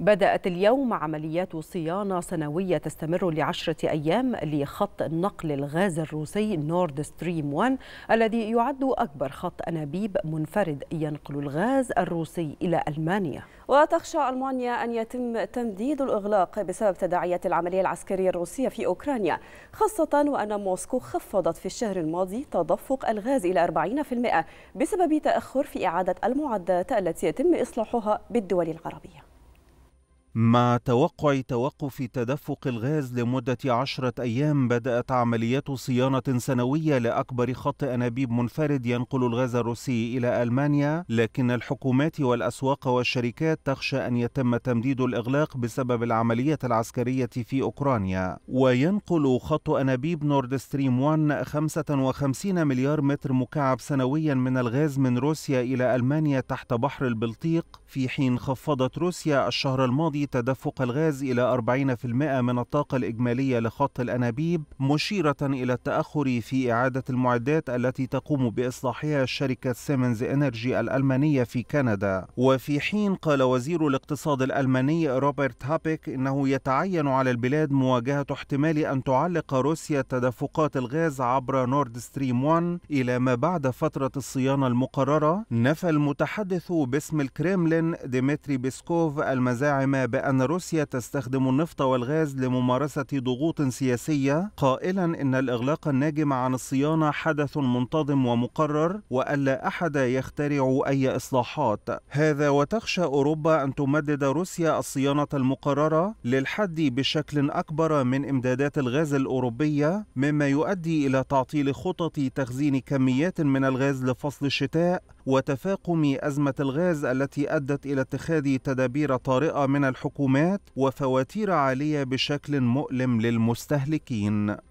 بدأت اليوم عمليات صيانة سنوية تستمر لعشرة أيام لخط نقل الغاز الروسي نورد ستريم 1 الذي يعد أكبر خط أنابيب منفرد ينقل الغاز الروسي إلى ألمانيا وتخشى ألمانيا أن يتم تمديد الإغلاق بسبب تداعيات العملية العسكرية الروسية في أوكرانيا خاصة وأن موسكو خفضت في الشهر الماضي تدفق الغاز إلى 40% بسبب تأخر في إعادة المعدات التي يتم إصلاحها بالدول العربية مع توقع توقف تدفق الغاز لمدة عشرة أيام بدأت عمليات صيانة سنوية لأكبر خط أنابيب منفرد ينقل الغاز الروسي إلى ألمانيا لكن الحكومات والأسواق والشركات تخشى أن يتم تمديد الإغلاق بسبب العملية العسكرية في أوكرانيا وينقل خط أنابيب نورد ستريم 1 55 مليار متر مكعب سنويا من الغاز من روسيا إلى ألمانيا تحت بحر البلطيق في حين خفضت روسيا الشهر الماضي تدفق الغاز إلى 40% من الطاقة الإجمالية لخط الأنابيب مشيرة إلى التأخر في إعادة المعدات التي تقوم بإصلاحها شركة سيمنز إنرجي الألمانية في كندا وفي حين قال وزير الاقتصاد الألماني روبرت هابيك إنه يتعين على البلاد مواجهة احتمال أن تعلق روسيا تدفقات الغاز عبر نورد ستريم 1 إلى ما بعد فترة الصيانة المقررة نفى المتحدث باسم الكريملين ديمتري بيسكوف المزاعم بأن روسيا تستخدم النفط والغاز لممارسة ضغوط سياسية قائلا إن الإغلاق الناجم عن الصيانة حدث منتظم ومقرر وألا أحد يخترع أي إصلاحات هذا وتخشى أوروبا أن تمدد روسيا الصيانة المقررة للحد بشكل أكبر من إمدادات الغاز الأوروبية مما يؤدي إلى تعطيل خطط تخزين كميات من الغاز لفصل الشتاء وتفاقم أزمة الغاز التي أدت إلى اتخاذ تدابير طارئة من الحكومات وفواتير عالية بشكل مؤلم للمستهلكين